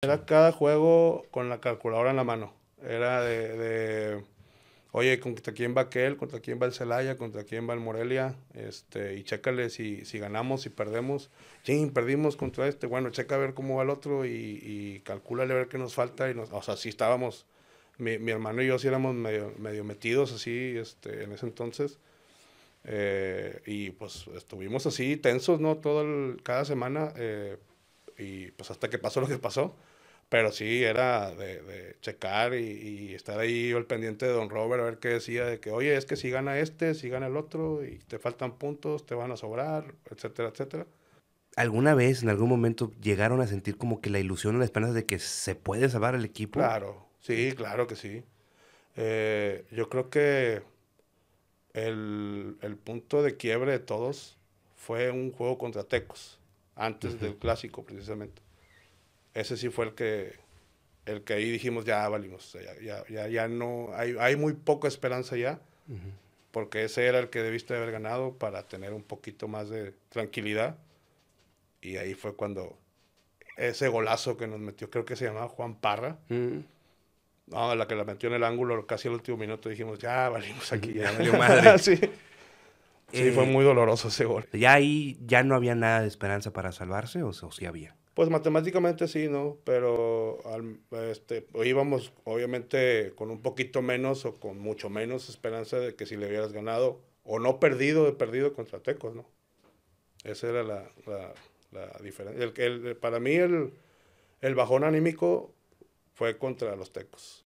Era cada juego con la calculadora en la mano. Era de, oye, ¿contra quién va aquel? ¿Contra quién va el Celaya? ¿Contra quién va el Morelia? Este, y chécale si, si ganamos, si perdemos. Sí, perdimos contra este. Bueno, checa a ver cómo va el otro y, y a ver qué nos falta. Y nos, o sea, sí estábamos, mi, mi hermano y yo sí éramos medio, medio metidos así este, en ese entonces. Eh, y pues estuvimos así tensos, ¿no? Todo cada semana. Eh, y pues hasta que pasó lo que pasó. Pero sí, era de, checar y, estar ahí al pendiente de Don Robert, a ver qué decía, de que, oye, es que si gana este, si gana el otro, y te faltan puntos, te van a sobrar, etcétera, etcétera. ¿Alguna vez, en algún momento, llegaron a sentir como que la ilusión o la esperanza de que se puede salvar el equipo? Claro, sí, claro que sí. Eh, yo creo que el, punto de quiebre de todos fue un juego contra Tecos, antes del clásico precisamente ese sí fue el que, el que ahí dijimos, ya valimos, ya, ya, ya, no, hay, hay, muy poca esperanza ya, porque ese era el que debiste haber ganado para tener un poquito más de tranquilidad. Y ahí fue cuando ese golazo que nos metió, creo que se llamaba Juan Parra. la que la metió en el ángulo casi al último minuto, dijimos, ya valimos aquí. Ya valió madre. sí. Sí, fue eh, muy doloroso ese gol. Ya ahí ya no había nada de esperanza para salvarse o, si había. Pues matemáticamente sí, ¿no? Pero este, íbamos obviamente con un poquito menos o con mucho menos esperanza de que si le hubieras ganado o no perdido, de perdido contra Tecos, ¿no? Esa era la, la, diferencia. El, para mí el, el bajón anímico fue contra los Tecos.